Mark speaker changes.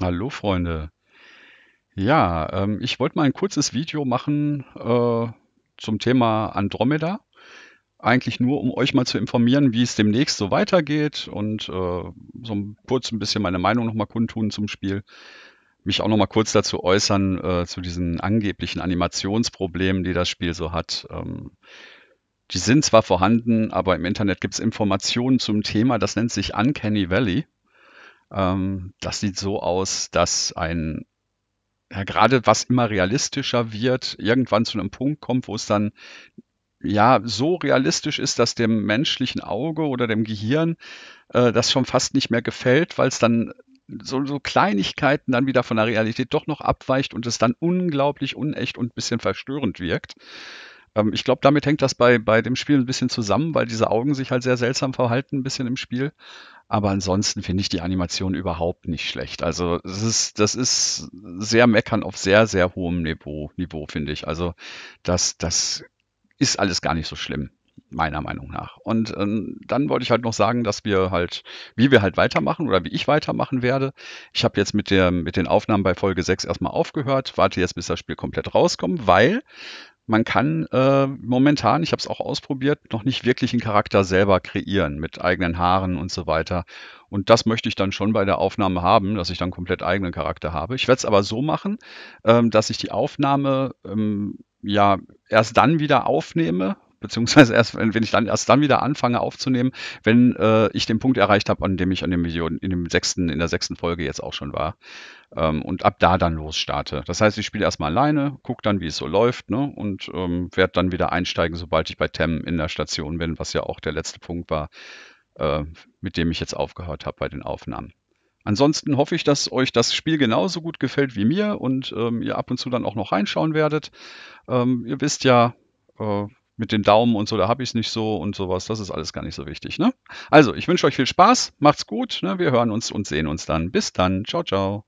Speaker 1: Hallo Freunde. Ja, ähm, ich wollte mal ein kurzes Video machen äh, zum Thema Andromeda. Eigentlich nur, um euch mal zu informieren, wie es demnächst so weitergeht und äh, so kurz ein bisschen meine Meinung nochmal kundtun zum Spiel. Mich auch nochmal kurz dazu äußern, äh, zu diesen angeblichen Animationsproblemen, die das Spiel so hat. Ähm, die sind zwar vorhanden, aber im Internet gibt es Informationen zum Thema, das nennt sich Uncanny Valley. Ähm, das sieht so aus, dass ein ja, gerade was immer realistischer wird, irgendwann zu einem Punkt kommt, wo es dann ja so realistisch ist, dass dem menschlichen Auge oder dem Gehirn äh, das schon fast nicht mehr gefällt, weil es dann so, so, Kleinigkeiten dann wieder von der Realität doch noch abweicht und es dann unglaublich unecht und ein bisschen verstörend wirkt. Ähm, ich glaube, damit hängt das bei, bei dem Spiel ein bisschen zusammen, weil diese Augen sich halt sehr seltsam verhalten, ein bisschen im Spiel. Aber ansonsten finde ich die Animation überhaupt nicht schlecht. Also es ist, das ist sehr meckern auf sehr, sehr hohem Niveau, Niveau finde ich. Also das, das ist alles gar nicht so schlimm, meiner Meinung nach. Und ähm, dann wollte ich halt noch sagen, dass wir halt, wie wir halt weitermachen oder wie ich weitermachen werde. Ich habe jetzt mit, der, mit den Aufnahmen bei Folge 6 erstmal aufgehört, warte jetzt, bis das Spiel komplett rauskommt, weil man kann äh, momentan, ich habe es auch ausprobiert, noch nicht wirklich einen Charakter selber kreieren mit eigenen Haaren und so weiter. Und das möchte ich dann schon bei der Aufnahme haben, dass ich dann komplett eigenen Charakter habe. Ich werde es aber so machen, ähm, dass ich die Aufnahme ähm, ja erst dann wieder aufnehme, beziehungsweise erst, wenn ich dann erst dann wieder anfange aufzunehmen, wenn äh, ich den Punkt erreicht habe, an dem ich an dem Million, in dem sechsten, in der sechsten Folge jetzt auch schon war. Ähm, und ab da dann losstarte. Das heißt, ich spiele erstmal alleine, gucke dann, wie es so läuft, ne? Und ähm, werde dann wieder einsteigen, sobald ich bei Tem in der Station bin, was ja auch der letzte Punkt war, äh, mit dem ich jetzt aufgehört habe bei den Aufnahmen. Ansonsten hoffe ich, dass euch das Spiel genauso gut gefällt wie mir und ähm, ihr ab und zu dann auch noch reinschauen werdet. Ähm, ihr wisst ja, äh, mit den Daumen und so, da habe ich es nicht so und sowas. Das ist alles gar nicht so wichtig. Ne? Also, ich wünsche euch viel Spaß, macht's gut, ne? wir hören uns und sehen uns dann. Bis dann, ciao, ciao.